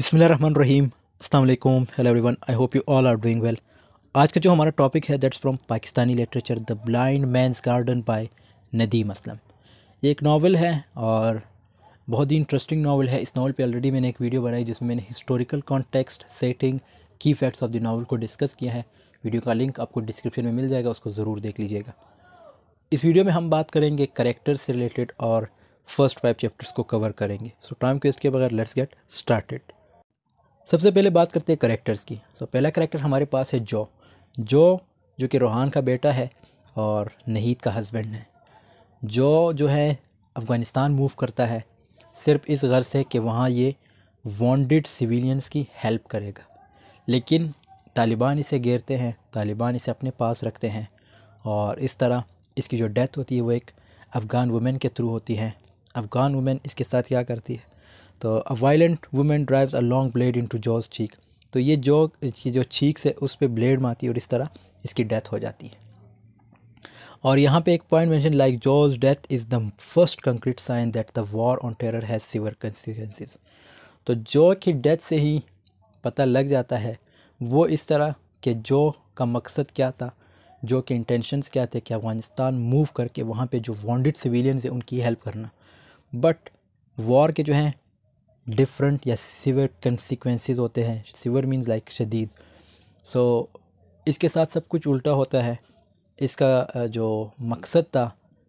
बिसमिल रहीम अल्लाम hello everyone I hope you all are doing well आज का जो हमारा टॉपिक है that's from Pakistani literature the blind man's garden by Nadeem Aslam ये एक नावल है और बहुत ही इंटरेस्टिंग नावल है इस नावल पे ऑलरेडी मैंने एक वीडियो बनाई जिसमें मैंने हिस्टोरिकल कॉन्टेक्स्ट सेटिंग की फैक्ट्स ऑफ द नावल को डिस्कस किया है वीडियो का लिंक आपको डिस्क्रिप्शन में मिल जाएगा उसको ज़रूर देख लीजिएगा इस वीडियो में हम बात करेंगे करेक्टर से रिलेटेड और फर्स्ट फाइव चैप्टर्स को कवर करेंगे सो टाइम वेस्ट के बगैर लेट्स गेट स्टार्टेड सबसे पहले बात करते हैं करेक्टर्स की सो so, पहला करेक्टर हमारे पास है जो जो जो कि रोहान का बेटा है और नहीद का हस्बैंड है जो जो है अफ़गानिस्तान मूव करता है सिर्फ इस गर्ज से कि वहाँ ये वॉन्डिड सिविलियंस की हेल्प करेगा लेकिन तालिबान इसे घेरते हैं तालिबान इसे अपने पास रखते हैं और इस तरह इसकी जो डेथ होती है वो एक अफ़गान वुमेन के थ्रू होती है अफ़गान वुमेन इसके साथ क्या करती है तो a violent women drives a long blade into Jeo's cheek तो ये जो ये जो चीक्स है उस पर ब्लेड मारती है और इस तरह इसकी डेथ हो जाती है और यहाँ पे एक point mention like George death is the first concrete sign that the war on terror has severe consequences तो जो की डेथ से ही पता लग जाता है वो इस तरह कि जो का मकसद क्या था जो के इंटेंशंस क्या थे कि अफ़गानिस्तान मूव करके वहाँ पे जो वॉन्डेड सिविलियंस हैं उनकी हेल्प करना बट वॉर के जो हैं डिफरेंट या सिवर कंसिक्वेंसेज होते हैं सिवर मीन्स लाइक शदीद सो इसके साथ सब कुछ उल्टा होता है इसका जो मकसद था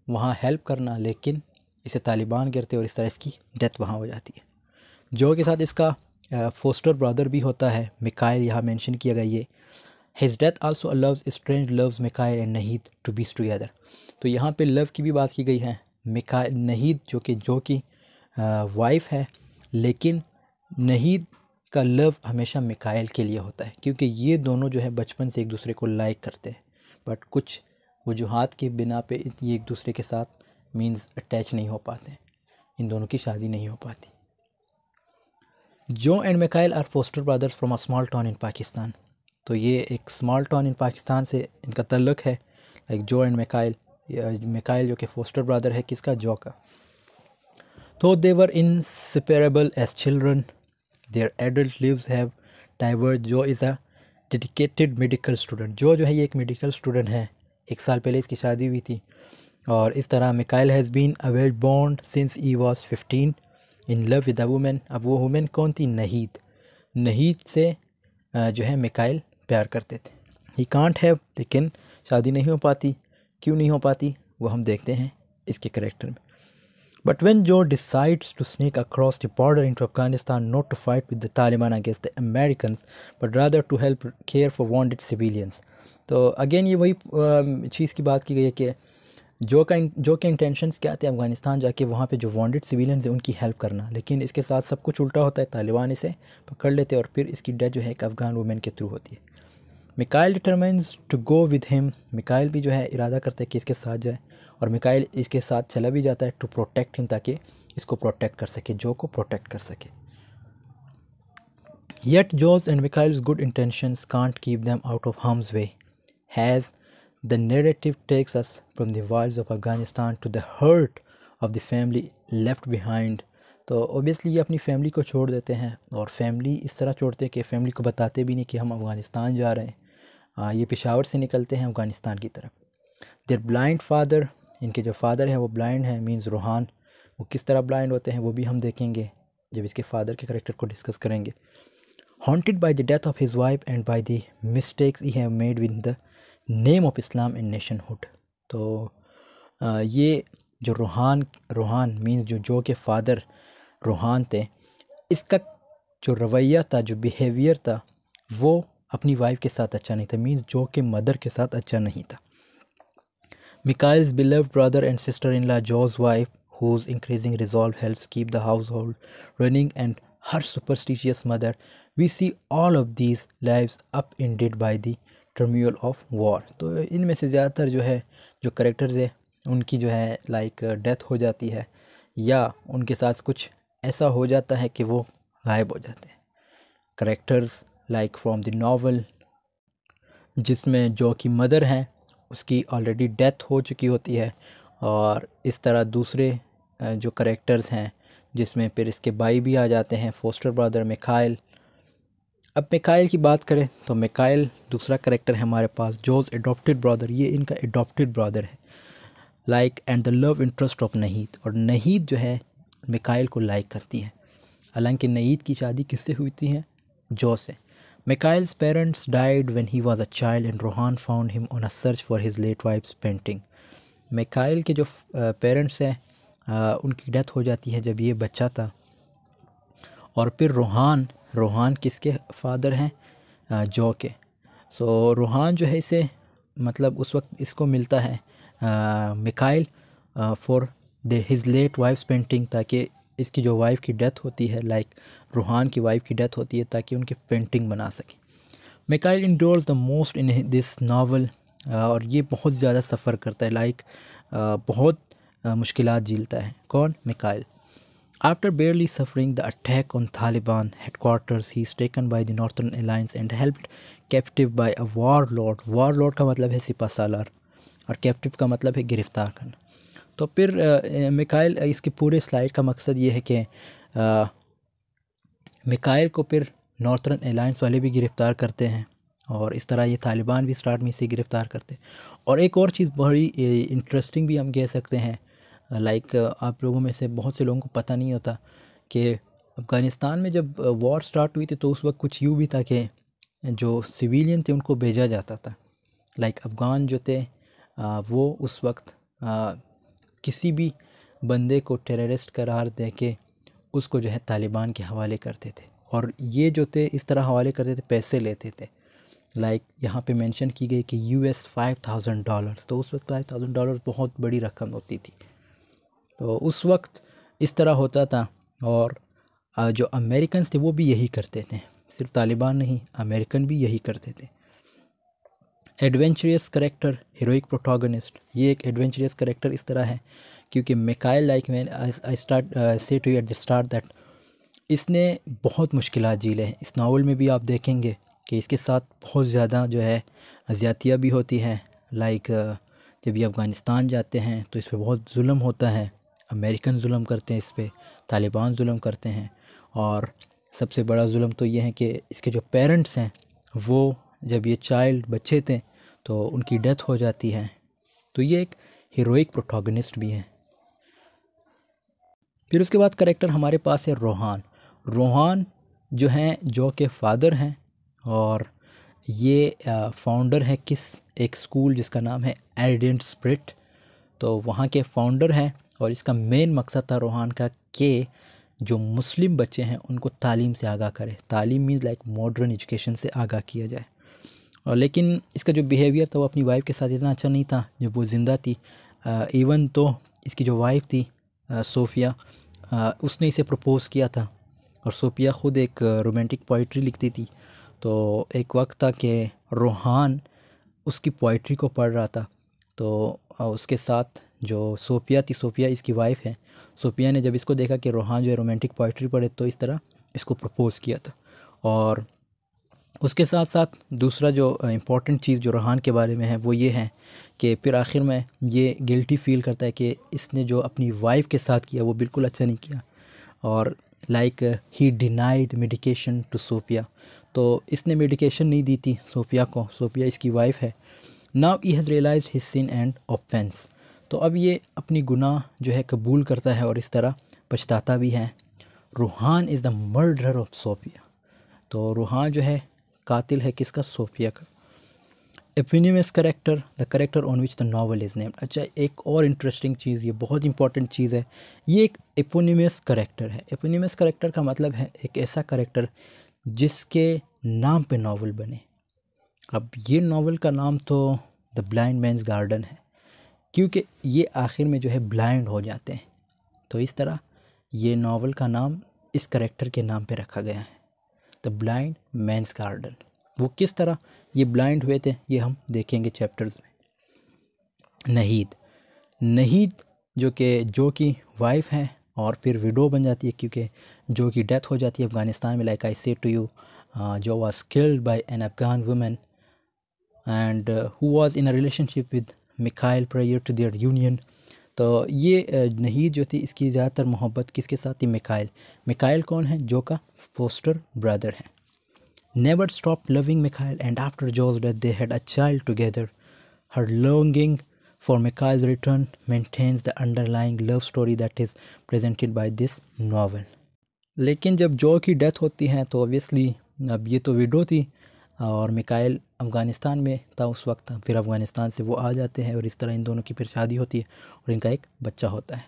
वहाँ हेल्प करना लेकिन इसे तालिबान करते और इस तरह इसकी डेथ वहाँ हो जाती है जो के साथ इसका फोस्टर ब्रदर भी होता है मिकाइल यहाँ मेंशन किया गया ये his death also loves strange loves Mikal and Naheed to बीस टुगेदर तो यहाँ पे लव की भी बात की गई है मिकाइल नहीद जो कि जो की वाइफ है लेकिन नहीं का लव हमेशा मिकायल के लिए होता है क्योंकि ये दोनों जो है बचपन से एक दूसरे को लाइक करते हैं बट कुछ वजूहत के बिना पे ये एक दूसरे के साथ मीन्स अटैच नहीं हो पाते इन दोनों की शादी नहीं हो पाती जो and Mikal are foster brothers from a small town in Pakistan तो ये एक स्मॉल टाउन इन पाकिस्तान से इनका तल्लक है लाइक जो एंड मिकाइल मिकाइल जो कि फोस्टर ब्रदर है किसका जो का Though they were inseparable as children, their adult lives have diverged. जो is a dedicated medical student. जो जो है ये एक medical student है एक साल पहले इसकी शादी हुई थी और इस तरह मिकाइल हैज़ बीन अवेल बॉन्ड since he was fifteen in love with a women अब वो वूमेन कौन थी नहीद नहीद से जो है मिकाइल प्यार करते थे ही कांट हैव लेकिन शादी नहीं हो पाती क्यों नहीं हो पाती वो हम देखते हैं इसके करेक्टर में But when Joe decides to sneak across the border into Afghanistan not to fight with the Taliban against the Americans, but rather to help care for wounded civilians. तो अगेन ये वही um, चीज़ की बात की गई है कि जो का जो के इंटेंशंस क्या थे अफ़गानिस्तान जाके वहाँ पे जो वांटेड सिविलियंस हैं उनकी हेल्प करना लेकिन इसके साथ सब कुछ उल्टा होता है तालिबान इसे पकड़ लेते हैं और फिर इसकी डेथ जो है एक अफ़गान वुमेन के थ्रू होती है Mikal determines to go with him Mikal भी जो है इरादा करते हैं कि इसके साथ जाए और मिकाइल इसके साथ चला भी जाता है टू प्रोटेक्ट हिम ताकि इसको प्रोटेक्ट कर सके जो को प्रोटेक्ट कर सके yet Jeo's and Mikal's good intention can't keep them out of harm way has the narrative takes us from the of Afghanistan to the heart of the family left behind तो obviously ये अपनी फैमिली को छोड़ देते हैं और फैमिली इस तरह छोड़ते हैं कि फैमिली को बताते भी नहीं कि हम अफ़गानिस्तान जा रहे हैं ये पेशावर से निकलते हैं अफ़गानिस्तान की तरफ देर ब्लाइंड फादर इनके जो फ़ादर हैं वो ब्लाइंड हैं मींस रूहान वो किस तरह ब्लाइंड होते हैं वो भी हम देखेंगे जब इसके फादर के करेक्टर को डिस्कस करेंगे haunted by the death of his wife and by the mistakes he have made with the name of Islam and nationhood तो आ, ये जो रूहान रूहान मीन्स जो जो के फादर रूहान थे इसका जो रवैया था जो बिहेवियर था वो अपनी वाइफ के साथ अच्छा नहीं था मींस जो के मदर के साथ अच्छा नहीं था Mikhail's beloved brother and sister-in-law Joe's wife, whose increasing resolve helps keep the household running and her superstitious mother, we see all of these lives upended by the turmoil of war. तो इनमें से ज़्यादातर जो है जो characters है उनकी जो है लाइक डेथ हो जाती है या उनके साथ कुछ ऐसा हो जाता है कि वो गायब हो जाते हैं characters like from the novel जिसमें जो की मदर हैं उसकी ऑलरेडी डेथ हो चुकी होती है और इस तरह दूसरे जो करेक्टर्स हैं जिसमें फिर इसके भाई भी आ जाते हैं फोस्टर ब्रदर मिखाइल अब मिकाइल की बात करें तो मिकाइल दूसरा करेक्टर है हमारे पास जोज एडोप्टड ब्रदर ये इनका एडोप्टड ब्रदर है like and the love interest of Naheed और नहीद जो है मिकाइल को लाइक करती है हालांकि नईद की शादी किससे हुई थी है जो से Mikhail's parents died when he was a child and Rohan found him on a search for his late wife's painting. Mikail के जो पेरेंट्स हैं उनकी डेथ हो जाती है जब ये बच्चा था और फिर रोहान रोहान किसके फादर हैं जॉ के सो so, रोहान जो है इसे मतलब उस वक्त इसको मिलता है Mikail for the his late wife's painting ताकि इसकी जो वाइफ़ की डेथ होती है लाइक रूहान की वाइफ़ की डेथ होती है ताकि उनकी पेंटिंग बना सकें Mikail endures the most in this novel और ये बहुत ज़्यादा सफ़र करता है लाइक uh, बहुत uh, मुश्किल झीलता है कौन Mikail After barely suffering the attack on he is taken by the northern the and helped captive by a warlord warlord का मतलब है सिपा सालार और कैप्टिव का मतलब है गिरफ्तार करना तो फिर मिकाइल इसके पूरे स्लाइड का मकसद ये है कि मिकाइल को फिर नॉर्थर्न एलाइंस वाले भी गिरफ़्तार करते हैं और इस तरह ये तालिबान भी स्टार्ट में इसे गिरफ़्तार करते हैं और एक और चीज़ बड़ी इंटरेस्टिंग भी हम कह सकते हैं लाइक आप लोगों में से बहुत से लोगों को पता नहीं होता कि अफ़गानिस्तान में जब वॉर स्टार्ट हुई थी तो उस वक्त कुछ यूँ भी था कि जो सिविलियन थे उनको भेजा जाता था लाइक अफ़गान जो थे वो उस वक्त किसी भी बंदे को टेररिस्ट करार दे के उसको जो है तालिबान के हवाले करते थे और ये जो थे इस तरह हवाले करते थे पैसे लेते थे लाइक like, यहाँ पे मेंशन की गई कि U S five thousand dollar तो उस वक्त फाइव थाउजेंड डॉलर बहुत बड़ी रकम होती थी तो उस वक्त इस तरह होता था और जो अमेरिकन थे वो भी यही करते थे सिर्फ तालिबान नहीं अमेरिकन भी यही करते थे एडवेंचरियस करेक्टर हीरोइक प्रोटोगनिस्ट ये एक एडवेंचरियस करेक्टर इस तरह है क्योंकि Mikail like man I start say to at the start that इसने बहुत मुश्किल झीले हैं इस नावल में भी आप देखेंगे कि इसके साथ बहुत ज़्यादा जो है ज़्यातियाँ भी होती हैं लाइक uh, जब ये अफ़गानिस्तान जाते हैं तो इस पर बहुत म होता है अमेरिकन म करते हैं इस पर तालिबान म करते हैं और सबसे बड़ा म तो ये है कि इसके जो पेरेंट्स हैं वो जब ये चाइल्ड बच्चे थे तो उनकी डेथ हो जाती है तो ये एक हीरोइक प्रोटोगनिस्ट भी हैं फिर उसके बाद करेक्टर हमारे पास है रोहान रोहान जो हैं जो के फादर हैं और ये फाउंडर है किस एक स्कूल जिसका नाम है एडेंट स्प्रिट तो वहाँ के फाउंडर हैं और इसका मेन मकसद था रोहान का कि जो मुस्लिम बच्चे हैं उनको तालीम से आगाह करें तालीम मीन लाइक मॉडर्न एजुकेशन से आगाह किया जाए और लेकिन इसका जो बिहेवियर था वो अपनी वाइफ के साथ इतना अच्छा नहीं था जब वो ज़िंदा थी इवन तो इसकी जो वाइफ थी सोफिया उसने इसे प्रपोज़ किया था और सोफिया ख़ुद एक रोमांटिक पोइट्री लिखती थी तो एक वक्त था कि रोहान उसकी पोइट्री को पढ़ रहा था तो उसके साथ जो सोफिया थी सोफिया इसकी वाइफ है सोफिया ने जब इसको देखा कि रोहान जो है रोमांटिक पोइट्री पढ़े तो इस तरह इसको प्रपोज़ किया था और उसके साथ साथ दूसरा जो इम्पॉर्टेंट चीज़ जो रहान के बारे में है वो ये है कि फिर आखिर में ये गिल्टी फील करता है कि इसने जो अपनी वाइफ के साथ किया वो बिल्कुल अच्छा नहीं किया और like he denied medication to Sophia तो इसने मेडिकेशन नहीं दी थी सोफिया को सोफिया इसकी वाइफ है now he has realise his sin and offence तो अब ये अपनी गुनाह जो है कबूल करता है और इस तरह पछताता भी है Ruhan is the murder of Sophia तो रूहान जो है कातिल है किसका सोफिया का eponymous character the character on which the novel is named अच्छा एक और इंटरेस्टिंग चीज़ ये बहुत इंपॉर्टेंट चीज़ है ये एक एपोनिमस करेक्टर है एपोनिमस करेक्टर का मतलब है एक ऐसा करेक्टर जिसके नाम पे नावल बने अब ये नावल का नाम तो द ब्लाइंड मैंस गार्डन है क्योंकि ये आखिर में जो है ब्लाइंड हो जाते हैं तो इस तरह ये नावल का नाम इस करेक्टर के नाम पे रखा गया है द ब्लाइंड मैंस गार्डन वो किस तरह ये ब्लाइंड हुए थे ये हम देखेंगे चैप्टर्स में नहीद नहीद जो कि जो की वाइफ हैं और फिर विडो बन जाती है क्योंकि जो की डेथ हो जाती है अफ़गानिस्तान में like I say to you uh, Jeo was killed by an Afghan women and who was in a relationship with Mikhail prior to their union तो ये uh, नहीद जो थी इसकी ज़्यादातर मोहब्बत किसके साथ थी मिकाइल मिकाइल कौन है जो का फोस्टर ब्रदर हैं never stop loving Mikhail and after Jeo's death they had a child together her loving for Mikhail return maintains the underlying love story that is presented by this novel लेकिन जब जो की डेथ होती है तो ओबियसली अब ये तो विडो थी और मिकाइल अफगानिस्तान में था उस वक्त फिर अफगानिस्तान से वो आ जाते हैं और इस तरह इन दोनों की फिर शादी होती है और इनका एक बच्चा होता है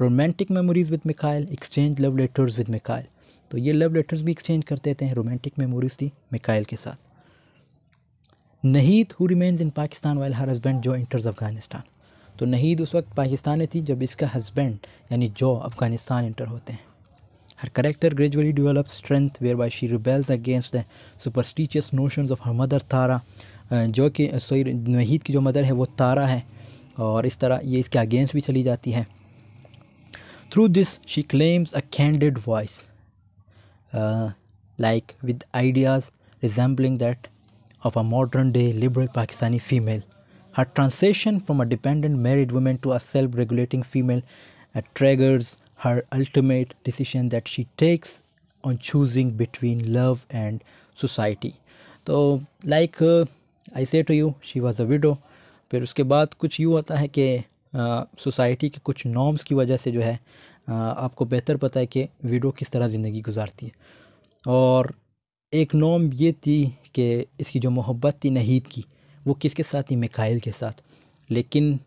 romantic memories with Mikail exchange love letters with Mikail तो ये लव लेटर्स भी एक्सचेंज कर देते हैं रोमांटिक मेमोरीज थी मिकाइल के साथ Naheed who remains in Pakistan while her husband Jeo enters Afghanistan तो नहीद उस वक्त पाकिस्तान थी जब इसका हस्बैंड यानी जो अफगानिस्तान इंटर होते हैं her character gradually develop strength whereby she rebels against the superstitious notion of her mother Tara जो कि सोई नहीद की जो मदर है वो तारा है और इस तरह ये इसके अगेंस्ट भी चली जाती है through this she claims a candid voice uh, like with ideas resembling that of a modern day liberal Pakistani female. Her transition from a dependent married woman to a self regulating female uh, triggers her ultimate decision that she takes on choosing between love and society. तो like I say to you she was a widow फिर उसके बाद कुछ यूँ होता है कि society के कुछ नॉर्म्स की वजह से जो है आपको बेहतर पता है कि वीडो किस तरह ज़िंदगी गुजारती है और एक नॉम ये थी कि इसकी जो मोहब्बत थी नहीद की वो किसके साथ थी मिकाइल के साथ लेकिन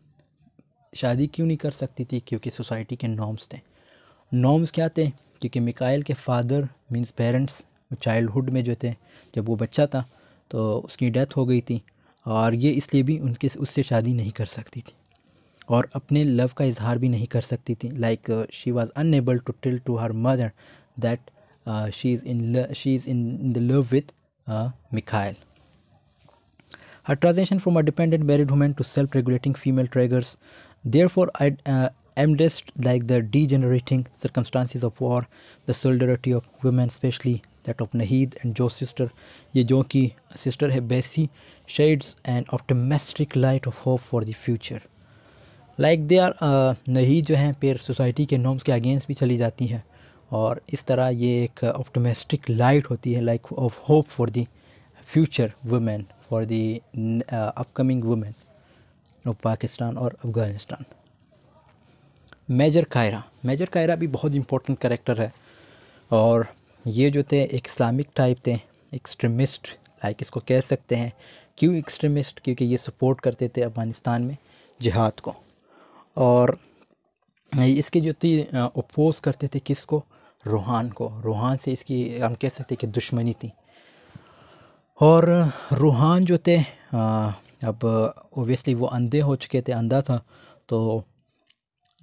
शादी क्यों नहीं कर सकती थी क्योंकि सोसाइटी के नॉम्स थे नॉम्स क्या थे क्योंकि मिकाइल के फादर मींस पेरेंट्स चाइल्डहुड में जो थे जब वो बच्चा था तो उसकी डेथ हो गई थी और ये इसलिए भी उनके उससे शादी नहीं कर सकती थी और अपने लव का इजहार भी नहीं कर सकती थी like she was unable to till to her mother that she is in she is in in the love with Mikhail her transaction from a dependent married women to self regulating female triggers therefore amidst like the degenerating circumstances of war the solidarity of women especially that of Naheed and Jeo sister ये जो कि sister है Basie sheds and of light of hope for the future like they are नहीं जो हैं फिर society के norms के अगेंस्ट भी चली जाती हैं और इस तरह ये एक ऑप्टोमेस्टिक लाइट होती है like of hope for the future women for the upcoming women of Pakistan और अफ़गानिस्तान मेजर कायरा मेजर कायरा भी बहुत इंपॉर्टेंट करेक्टर है और ये जो थे एक इस्लामिक टाइप थे एक्सट्रीमिस्ट लाइक इसको कह सकते हैं क्यों एक्सट्रीमिस्ट क्योंकि ये सपोर्ट करते थे अफ़गानिस्तान में जिहाद को और इसके जो थी अपोज करते थे किसको रूहान को रूहान से इसकी हम कह सकते कि दुश्मनी थी और रूहान जो थे आ, अब ओबियसली वो अंधे हो चुके थे अंधा था तो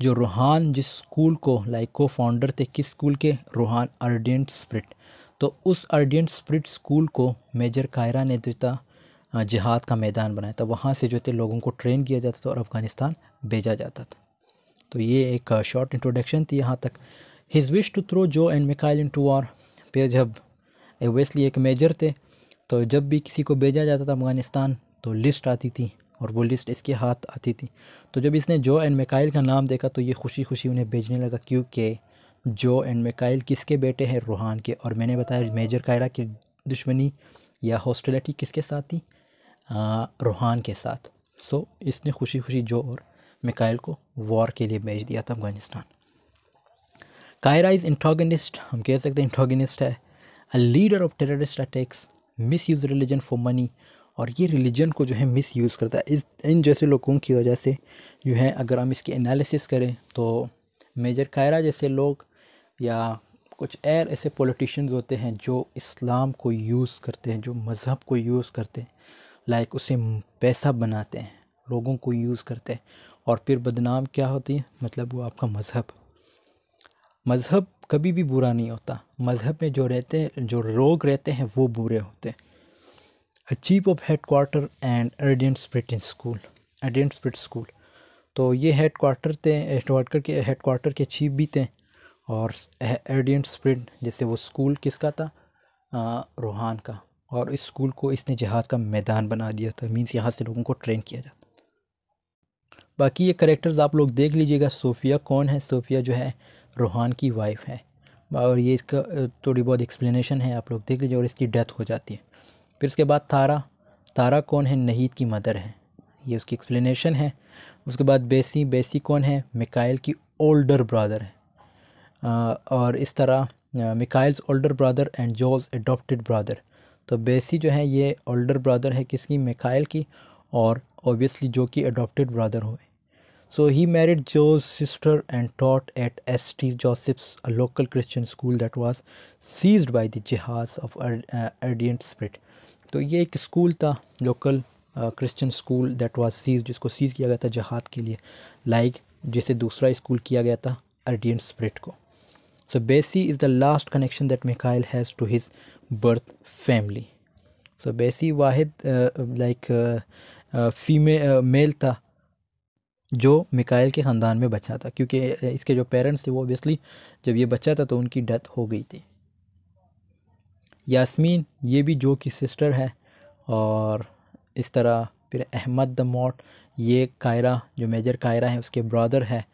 जो रूहान जिस स्कूल को लाइक को फाउंडर थे किस स्कूल के रूहान अर्डियंट स्प्रिट तो उस अर्डियंट स्प्रिट स्कूल को मेजर कायरा ने जो था जिहाद का मैदान बनाया था वहाँ से जो थे लोगों को ट्रेन किया जाता था और अफ़गानिस्तान भेजा जाता था तो ये एक शॉर्ट इंट्रोडक्शन थी यहाँ तक his wish to throw Jeo and Mikail into war फिर जब वेस्ली एक मेजर थे तो जब भी किसी को भेजा जाता था अफगानिस्तान तो लिस्ट आती थी और वो लिस्ट इसके हाथ आती थी तो जब इसने जो एंड मिकाइल का नाम देखा तो ये खुशी खुशी उन्हें भेजने लगा क्योंकि जो एंड मिकाइल किसके बेटे हैं रूहान के और मैंने बताया मेजर कायरा की दुश्मनी या हॉस्टेलिटी किसके साथ थी रूहान के साथ सो इसने खुशी खुशी जो और मिकाइल को वॉर के लिए भेज दिया था अफगानिस्तान कायरा इज़ इंट्रोगनिस्ट हम कह सकते हैं इंटोगनिस्ट है a leader of terrorist attacks misuse religion for money और ये रिलीजन को जो है मिस यूज़ करता है इस इन जैसे लोगों की वजह से जो है अगर हम इसकी एनालिसिस करें तो मेजर कायरा जैसे लोग या कुछ एयर ऐसे पॉलिटिशियंस होते हैं जो इस्लाम को यूज़ करते हैं जो मज़हब को यूज़ करते हैं लाइक उसे पैसा बनाते हैं लोगों को यूज़ करते हैं और फिर बदनाम क्या होती है मतलब वो आपका मज़हब मज़हब कभी भी बुरा नहीं होता मज़हब में जो रहते हैं जो लोग रहते हैं वो बुरे होते हैं chief of headquarters and Ardent in school Ardent Spirit school तो ये हेड क्वार्टर थे हेड क्वार्टर के हेड क्वार्टर के चीफ भी थे और एडियंट स्प्रिट जैसे वो स्कूल किसका था आ, रोहान का और इस स्कूल को इसने जहाद का मैदान बना दिया था मीन्स यहाँ से लोगों को ट्रेन किया जाता बाकी ये करेक्टर्स आप लोग देख लीजिएगा सोफिया कौन है सोफिया जो है रूहान की वाइफ है और ये इसका थोड़ी बहुत एक्सप्लेनेशन है आप लोग देख लीजिए और इसकी डेथ हो जाती है फिर इसके बाद तारा तारा कौन है नहीद की मदर है ये उसकी एक्सप्लेनेशन है उसके बाद बेसी बेसी कौन है मिकाइल की ओल्डर ब्रदर है आ, और इस तरह Mikail's older brother and Jeo's adopted brother तो बेसी जो है ये ओल्डर ब्रदर है किसकी मिकाइल की और ऑब्वियसली जो कि अडोप्टेड ब्रदर हुए so he married Jeo sister and taught at S T a local Christian school that was seize by the जहाज ऑफ एडियंट स्प्रिट तो ये एक स्कूल था local Christian school that was seize जिसको seize किया गया था जहाद के लिए लाइक like, जैसे दूसरा स्कूल किया गया था अर्डियन स्प्रिट को so Basie is the last connection that Mikail has to his birth family so Basie Wahid like फीमे mail था जो मिकाइल के ख़ानदान में बचा था क्योंकि इसके जो पेरेंट्स थे वो ओबियसली जब ये बच्चा था तो उनकी डेथ हो गई थी यास्मीन ये भी जो की सिस्टर है और इस तरह फिर अहमद द मॉट ये कायरा जो मेजर कायरा है उसके ब्रदर है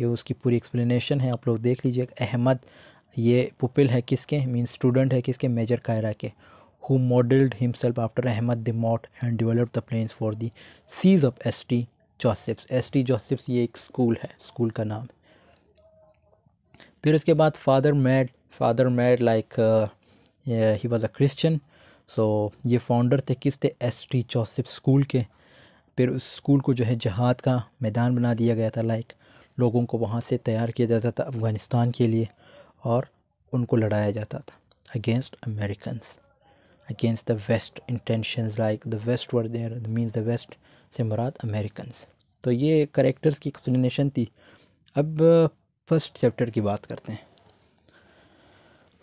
ये उसकी पूरी एक्सप्लेनेशन है आप लोग देख लीजिए अहमद ये पुपिल है किसके मीन स्टूडेंट है किसके मेजर कायरा के who modeled himself after Ahmad Demott and developed the plans for the siege of St. Joseph's S T Joseph's ये एक स्कूल है स्कूल का नाम फिर उसके बाद father mad father mad like he was a Christian so ये founder थे किस थे एस टी जोसेफ स्कूल के फिर उस स्कूल को जो है जहाद का मैदान बना दिया गया था लाइक लोगों को वहाँ से तैयार किया जाता था अफ़गानिस्तान के लिए और उनको लड़ाया जाता था against Americans against the West intentions like the West were there means the West से मुराद Americans तो ये करेक्टर्स की explanation थी अब फर्स्ट uh, चैप्टर की बात करते हैं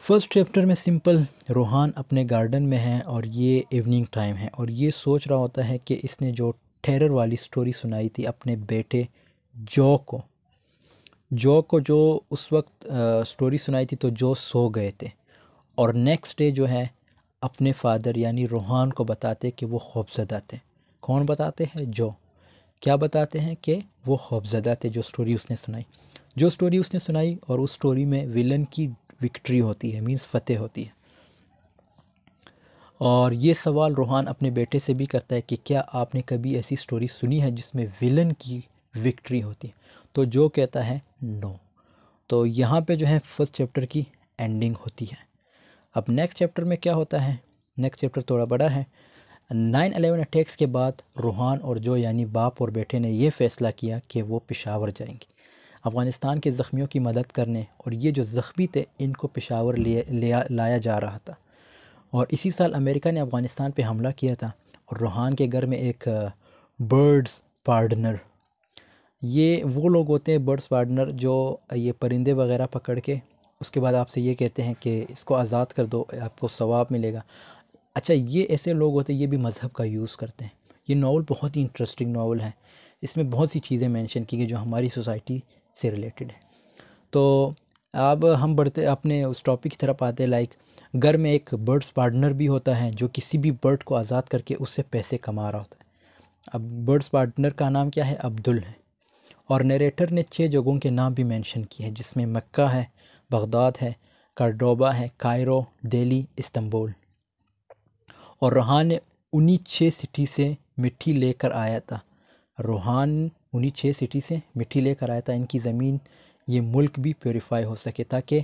फर्स्ट चैप्टर में सिंपल रोहान अपने गार्डन में है और ये इवनिंग टाइम है और ये सोच रहा होता है कि इसने जो टेरर वाली स्टोरी सुनाई थी अपने बेटे जो को जो को जो उस वक्त आ, uh, स्टोरी सुनाई थी तो जो सो गए थे और नेक्स्ट डे जो है अपने फ़ादर यानी रूहान को बताते कि वो खौफजदा थे कौन बताते हैं जो क्या बताते हैं कि वो खौफजदा थे जो स्टोरी उसने सुनाई जो स्टोरी उसने सुनाई और उस स्टोरी में विलन की विक्ट्री होती है मीन्स फतेह होती है और ये सवाल रूहान अपने बेटे से भी करता है कि क्या आपने कभी ऐसी स्टोरी सुनी है जिसमें विलन की विक्ट्री होती है तो जो कहता है नो तो यहाँ पे जो है फर्स्ट चैप्टर की एंडिंग होती है अब नेक्स्ट चैप्टर में क्या होता है नेक्स्ट चैप्टर थोड़ा बड़ा है नाइन अलेवन अटैक्स के बाद रूहान और जो यानी बाप और बेटे ने यह फ़ैसला किया कि वो पेशावर जाएंगे अफ़गानिस्तान के ज़ख्मियों की मदद करने और ये जो ज़ख्मी थे इनको पेशावर लिया लाया जा रहा था और इसी साल अमेरिका ने अफ़गानिस्तान पर हमला किया था और रूहान के घर में एक बर्ड्स पार्डनर ये वो लोग होते हैं बर्ड्स पार्डनर जो ये परिंदे वगैरह पकड़ के उसके बाद आपसे ये कहते हैं कि इसको आज़ाद कर दो आपको सवाब मिलेगा अच्छा ये ऐसे लोग होते हैं ये भी मज़हब का यूज़ करते हैं ये नावल बहुत ही इंटरेस्टिंग नावल है इसमें बहुत सी चीज़ें मेंशन की गई जो हमारी सोसाइटी से रिलेटेड है तो अब हम बढ़ते अपने उस टॉपिक की तरफ आते हैं लाइक घर में एक बर्ड्स पार्टनर भी होता है जो किसी भी बर्ड को आज़ाद करके उससे पैसे कमा रहा होता है अब बर्ड्स पार्टनर का नाम क्या है अब्दुल है और नरेटर ने छः जगहों के नाम भी मेंशन किए हैं जिसमें मक्का है बगदाद है करडोबा है कायरो दिल्ली इस्तंबुल और रूहान उन्हीं छः सिटी से मिट्टी लेकर आया था रूहान उन्हीं छः सिटी से मिट्टी लेकर आया था इनकी ज़मीन ये मुल्क भी प्योरीफाई हो सके ताकि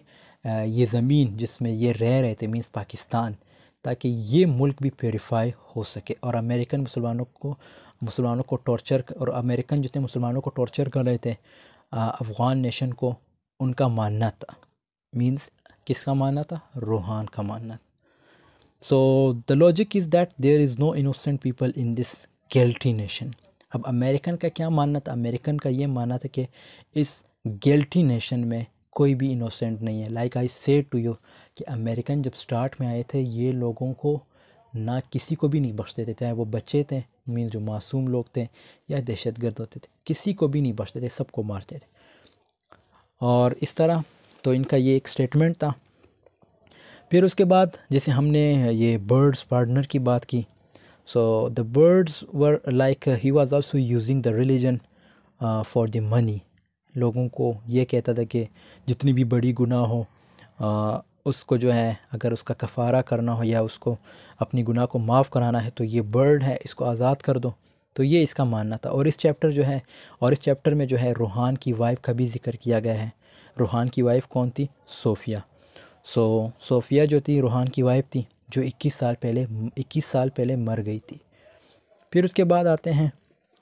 ये ज़मीन जिसमें ये रह रहे थे मीन्स पाकिस्तान ताकि ये मुल्क भी प्योरीफाई हो सके और अमेरिकन मुसलमानों को मुसलमानों को टॉर्चर और अमेरिकन जितने मुसलमानों को टॉर्चर कर रहे थे अफ़गान नेशन को उनका मानना था मीन्स किसका मानना था रूहान का मानना so the logic is that there is no innocent people in this guilty nation अब अमेरिकन का क्या मानना था अमेरिकन का ये मानना था कि इस गिल्टी नेशन में कोई भी इनोसेंट नहीं है like I say to you कि अमेरिकन जब स्टार्ट में आए थे ये लोगों को ना किसी को भी नहीं बख्शते थे चाहे वो बच्चे थे मीन जो मासूम लोग थे या दहशत गर्द होते थे किसी को भी नहीं बख्शते थे सबको मारते थे और इस तरह तो इनका ये एक स्टेटमेंट था फिर उसके बाद जैसे हमने ये बर्ड्स पार्टनर की बात की so the birds were like he was also using the religion for the money लोगों को ये कहता था कि जितनी भी बड़ी गुनाह हो uh, उसको जो है अगर उसका कफ़ारा करना हो या उसको अपनी गुनाह को माफ़ कराना है तो ये बर्ड है इसको आज़ाद कर दो तो ये इसका मानना था और इस चैप्टर जो है और इस चैप्टर में जो है रूहान की वाइफ का भी जिक्र किया गया है रूहान की वाइफ कौन थी सोफिया सो so, सोफिया जो थी रूहान की वाइफ थी जो 21 साल पहले 21 साल पहले मर गई थी फिर उसके बाद आते हैं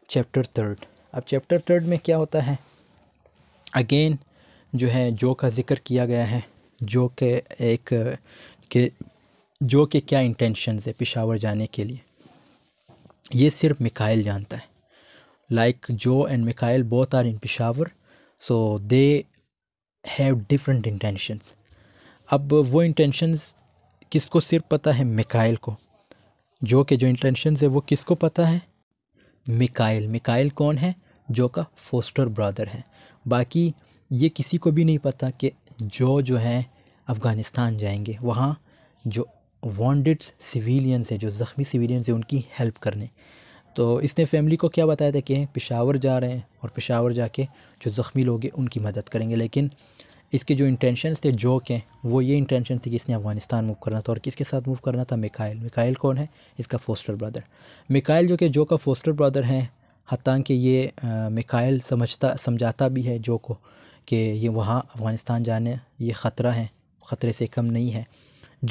चैप्टर थर्ड अब चैप्टर थर्ड में क्या होता है अगेन जो है जो का ज़िक्र किया गया है जो के एक के जो के क्या इंटेंशनस है पिशावर जाने के लिए ये सिर्फ मिकाइल जानता है like Jeo and Mikail both are in Peshawar so they have different intentions अब वो इंटेंशंस किसको सिर्फ पता है मिकाइल को जो के जो इंटेंशंस है वो किसको पता है मिकाइल मिकाइल कौन है जो का फोस्टर ब्रदर है बाकी ये किसी को भी नहीं पता कि जो जो है अफ़गानिस्तान जाएंगे वहाँ जो वॉन्डेड सिविलियंस हैं जो ज़ख्मी सिविलियंस हैं उनकी हेल्प करने तो इसने फैमिली को क्या बताया था कि पेशावर जा रहे हैं और पेशावर जाके जो ज़ख्मी लोग हैं उनकी मदद करेंगे लेकिन इसके जो इंटेंशंस थे जोक हैं वो ये इंटेंशन थी कि इसने अफगानिस्तान मूव करना था और किसके साथ मूव करना था मिकाइल मिकाइल कौन है इसका फोस्टर ब्रदर मिकाइल जो कि जो का फोस्टर ब्रदर हैं हत्या कि ये मिकाइल समझता समझाता भी है जो को कि ये वहाँ अफ़गानिस्तान जाने ये ख़तरा है ख़तरे से कम नहीं है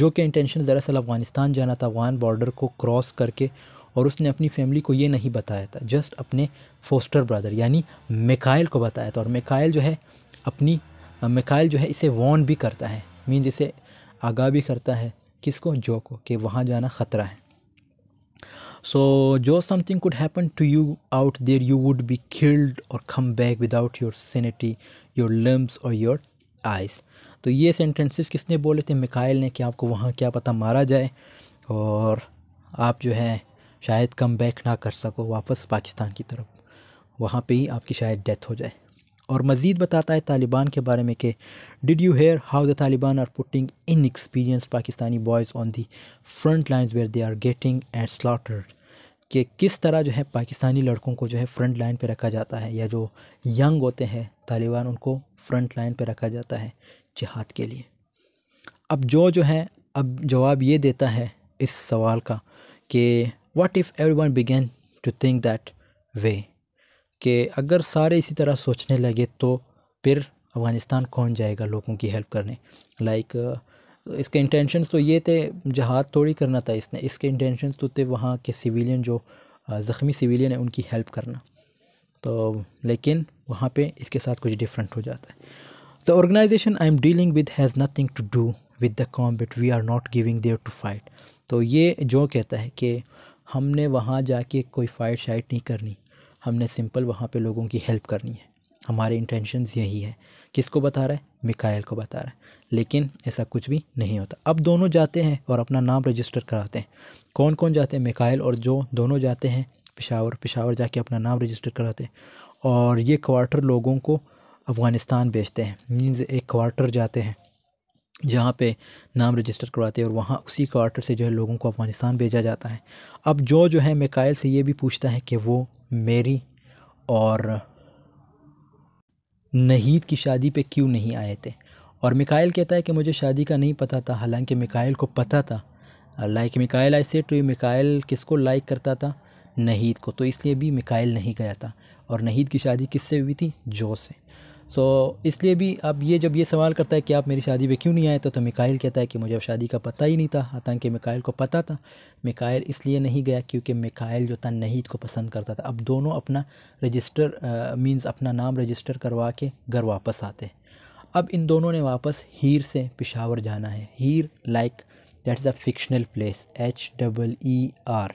जो के इंटेंशन दरअसल अफ़गानिस्तान जाना था अफ़गान बॉर्डर को क्रॉस करके और उसने अपनी फैमिली को ये नहीं बताया था जस्ट अपने फोस्टर ब्रदर यानी मेकाइल को बताया था और मेकाइल जो है अपनी मेकाइल जो है इसे वॉन भी करता है मीन इसे आगाह भी करता है किसको जो को कि वहाँ जाना ख़तरा है so Jeo something could happen to you out there you would be killed और come back without your sanity your limbs और योर आइज़ तो ये सेंटेंसेस किसने बोले थे मिकाइल ने कि आपको वहाँ क्या पता मारा जाए और आप जो है शायद कम बैक ना कर सको वापस पाकिस्तान की तरफ वहाँ पे ही आपकी शायद डेथ हो जाए और मज़ीद बताता है तालिबान के बारे में कि did you hear how the Taliban are putting in experience Pakistani boys on the front lines where they are getting and slaughtered कि किस तरह जो है पाकिस्तानी लड़कों को जो है फ्रंट लाइन पर रखा जाता है या जो यंग होते हैं तालिबान उनको फ्रंट लाइन पर रखा जाता है जिहाद के लिए अब जो जो है अब जवाब ये देता है इस सवाल का कि what if everyone begin to think that way कि अगर सारे इसी तरह सोचने लगे तो फिर अफ़गानिस्तान कौन जाएगा लोगों की हेल्प करने लाइक like, uh, इसके इंटेंशंस तो ये थे जहाद थोड़ी करना था इसने इसके इंटेंशंस तो थे वहाँ के सिविलियन जो uh, ज़ख्मी सिविलियन है उनकी हेल्प करना तो लेकिन वहाँ पे इसके साथ कुछ डिफरेंट हो जाता है the organisation I am dealing with has nothing to do with the but we are not giving there to fight तो ये जो कहता है कि हमने वहाँ जाके कोई फाइट शाइट नहीं करनी हमने सिंपल वहाँ पे लोगों की हेल्प करनी है हमारे इंटेंशंस यही है किसको बता रहा है मिकायल को बता रहा है लेकिन ऐसा कुछ भी नहीं होता अब दोनों जाते हैं और अपना नाम रजिस्टर कराते हैं कौन कौन जाते हैं मिकायल और जो दोनों जाते हैं पिशावर पिशावर जाके अपना नाम रजिस्टर कराते हैं और ये क्वार्टर लोगों को अफ़गानिस्तान भेजते हैं मीन्स एक क्वार्टर जाते हैं जहाँ पे नाम रजिस्टर करवाते हैं और वहाँ उसी क्वार्टर से जो है लोगों को अफ़गानिस्तान भेजा जाता है अब जो जो है मेकाइल से ये भी पूछता है कि वो मेरी और नहीद की शादी पे क्यों नहीं आए थे और मिकाइल कहता है कि मुझे शादी का नहीं पता था हालांकि मिकाइल को पता था like Mikail I said to you Mikail किसको लाइक करता था नहीद को तो इसलिए भी मिकायल नहीं गया था और नहीद की शादी किससे हुई थी जो से सो so, इसलिए भी अब ये जब ये सवाल करता है कि आप मेरी शादी में क्यों नहीं आए तो, तो मिकाइल कहता है कि मुझे अब शादी का पता ही नहीं था हालांकि मिकाइल को पता था मिकाइल इसलिए नहीं गया क्योंकि मिकाइल जो था नहीद को पसंद करता था अब दोनों अपना रजिस्टर मींस अपना नाम रजिस्टर करवा के घर वापस आते हैं अब इन दोनों ने वापस हीर से पिशावर जाना है Heer like that is a fictional place H double E R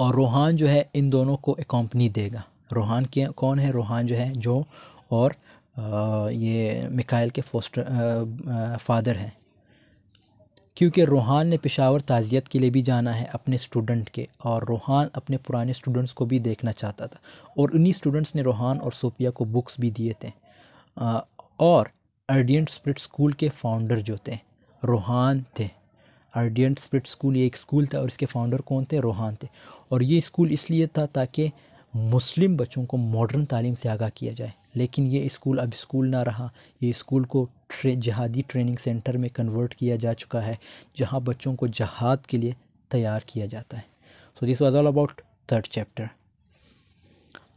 और रोहान जो है इन दोनों को एकम्पनी देगा रोहान के कौन है रोहान जो है जो और आ, ये मिकाइल के फोस्टर फादर हैं क्योंकि रोहान ने पेशावर ताज़ियत के लिए भी जाना है अपने स्टूडेंट के और रोहान अपने पुराने स्टूडेंट्स को भी देखना चाहता था और उन्हीं स्टूडेंट्स ने रोहान और सोफिया को बुक्स भी दिए थे आ, और अर्डियंट स्प्रिट स्कूल के फाउंडर जो थे रोहान थे अर्डियंट स्प्रिट स्कूल ये एक स्कूल था और इसके फाउंडर कौन थे रोहान थे और ये स्कूल इसलिए था ताकि मुस्लिम बच्चों को मॉडर्न तालीम से आगाह किया जाए लेकिन ये स्कूल अब स्कूल ना रहा ये स्कूल को ट्रे जहादी ट्रेनिंग सेंटर में कन्वर्ट किया जा चुका है जहाँ बच्चों को जहाद के लिए तैयार किया जाता है so this was all about third chapter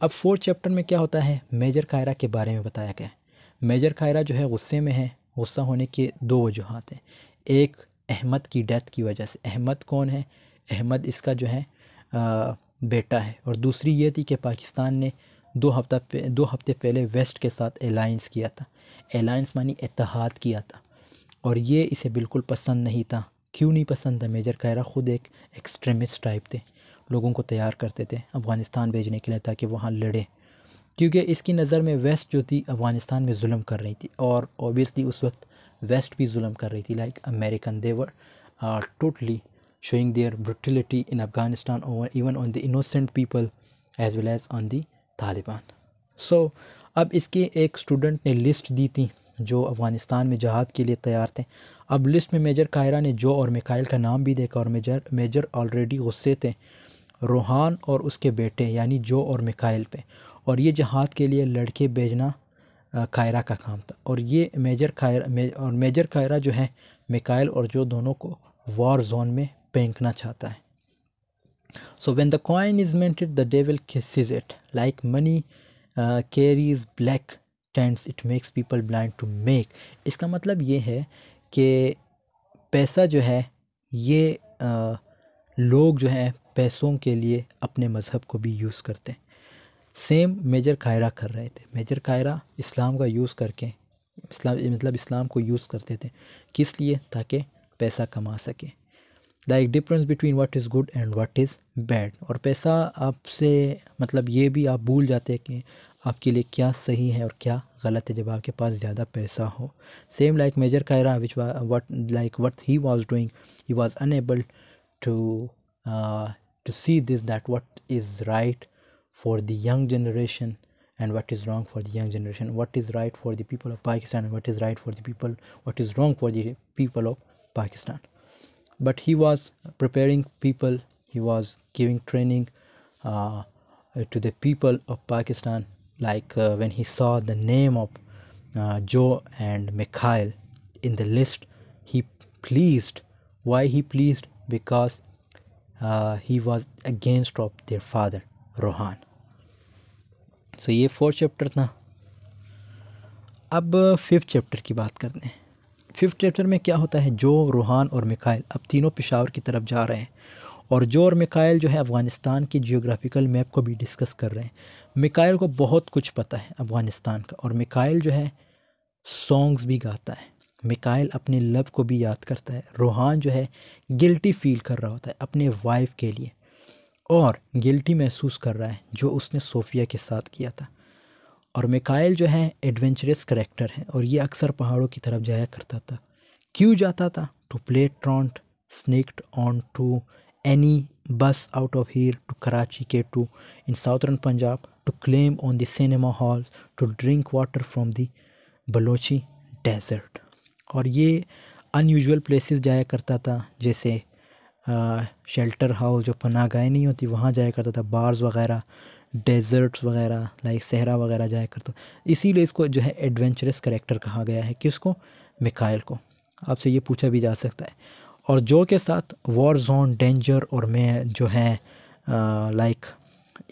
अब फोर्थ चैप्टर में क्या होता है मेजर कायरा के बारे में बताया गया मेजर कायरा जो है गुस्से में है गुस्सा होने के दो वजूहत हैं एक अहमद की डेथ की वजह से अहमद कौन है अहमद इसका जो है आ, बेटा है और दूसरी ये थी कि पाकिस्तान ने दो हफ्ता दो हफ्ते पहले वेस्ट के साथ अलाइंस किया था अलाइंस मानी एतहाद किया था और ये इसे बिल्कुल पसंद नहीं था क्यों नहीं पसंद था मेजर कायरा ख़ुद एक एक्सट्रीमिस्ट टाइप थे लोगों को तैयार करते थे अफ़गानिस्तान भेजने के लिए ताकि वहाँ लड़े क्योंकि इसकी नज़र में वेस्ट जो थी अफ़गानिस्तान में म कर रही थी और ओबियसली उस वक्त वेस्ट भी म कर रही थी like American they were totally showing their brutality in Afghanistan or even on the innocent people as well as on the Taliban. So अब इसके एक स्टूडेंट ने लिस्ट दी थी जो अफ़गानिस्तान में जहाद के लिए तैयार थे अब लिस्ट में मेजर कायरा ने जो और मिकाइल का नाम भी देखा और मेजर मेजर ऑलरेडी गुस्से थे रोहान और उसके बेटे यानी जो और मिकाइल पे और ये जहाद के लिए लड़के भेजना कायरा का काम था और ये मेजर कायरा मे, और मेजर कायरा जो है मिकाइल और जो दोनों को वॉर जोन में फेंकना चाहता है so when the coin is minted the devil kisses it like money carries black taints it makes people blind to make इसका मतलब ये है कि पैसा जो है ये uh, लोग जो हैं पैसों के लिए अपने मज़हब को भी यूज़ करते हैं सेम मेजर कायरा कर रहे थे मेजर कायरा इस्लाम का यूज़ करके इस्लाम मतलब इस्लाम को यूज़ करते थे किस लिए ताकि पैसा कमा सके like difference between what is good and what is bad और पैसा आपसे मतलब ये भी आप भूल जाते हैं कि आपके लिए क्या सही है और क्या गलत है जब आपके पास ज़्यादा पैसा हो same like Major Kaira which what like what he was doing he was unable to to see this that what is right for the young generation and what is wrong for the young generation what is right for the people of Pakistan what is right for the people what is wrong for the people of Pakistan but he was preparing people he was giving training uh, to the people of pakistan like uh, when he saw the name of uh, joe and mikhail in the list he pleased why he pleased because uh, he was against of their father rohan so, ye four chapter na. Ab fifth chapter ki baat करते fifth chapter में क्या होता है जो रूहान और मिकाइल अब तीनों पेशावर की तरफ जा रहे हैं और जो और मिकाइल जो है अफ़गानिस्तान की जियोग्राफिकल मैप को भी डिस्कस कर रहे हैं मिकाइल को बहुत कुछ पता है अफ़गानिस्तान का और मिकाइल जो है सॉन्ग्स भी गाता है मिकाइल अपने लव को भी याद करता है रूहान जो है गिल्टी फील कर रहा होता है अपने वाइफ के लिए और गिल्टी महसूस कर रहा है जो उसने सोफिया के साथ किया था और मिकाइल जो है एडवेंचरस करेक्टर है और ये अक्सर पहाड़ों की तरफ जाया करता था क्यों जाता था to play truant snuck onto any bus out of Heer to Karachi के to in southern Punjab to claim on the cinema hall to drink water from the Balochi desert और ये अनयूजल प्लेसेस जाया करता था जैसे शेल्टर हाउस जो पनाह गाहें नहीं होती वहाँ जाया करता था बार्स वगैरह डेजर्ट्स वगैरह लाइक सहरा वगैरह जाया करता इसीलिए इसको जो है एडवेंचरस करेक्टर कहा गया है किसको मिकाइल को आपसे ये पूछा भी जा सकता है और जो के साथ वॉर जोन डेंजर और मैं जो है लाइक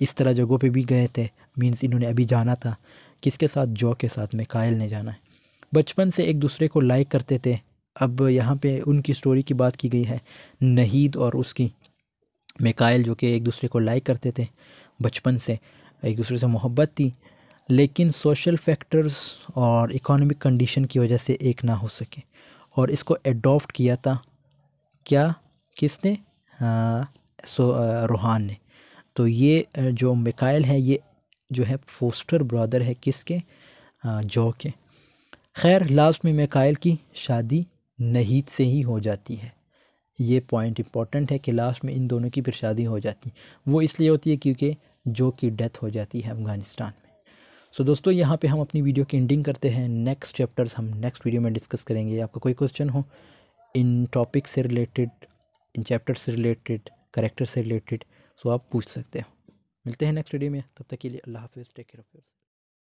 इस तरह जगहों पे भी गए थे मींस इन्होंने अभी जाना था किसके साथ जो के साथ मिकाइल ने जाना है बचपन से एक दूसरे को लाइक करते थे अब यहाँ पे उनकी स्टोरी की बात की गई है नहीद और उसकी मिकाइल जो कि एक दूसरे को लाइक करते थे बचपन से एक दूसरे से मोहब्बत थी लेकिन सोशल फैक्टर्स और इकोनॉमिक कंडीशन की वजह से एक ना हो सके और इसको एडॉप्ट किया था क्या किसने सो रूहान ने तो ये जो मिकाइल है ये जो है फोस्टर ब्रदर है किसके जो के खैर लास्ट में मिकाइल की शादी नहीद से ही हो जाती है ये पॉइंट इम्पॉर्टेंट है कि लास्ट में इन दोनों की फिर शादी हो जाती वो इसलिए होती है क्योंकि जो कि डेथ हो जाती है अफ़गानिस्तान में सो so, दोस्तों यहाँ पे हम अपनी वीडियो की एंडिंग करते हैं नेक्स्ट चैप्टर्स हम नेक्स्ट वीडियो में डिस्कस करेंगे आपका कोई क्वेश्चन हो इन टॉपिक से रिलेटेड इन चैप्टर से रिलेटेड करेक्टर से रिलेटेड सो आप पूछ सकते हो मिलते हैं नेक्स्ट वीडियो में तब तक के लिए अल्लाह हाफिज़ टेक केयर ऑफ़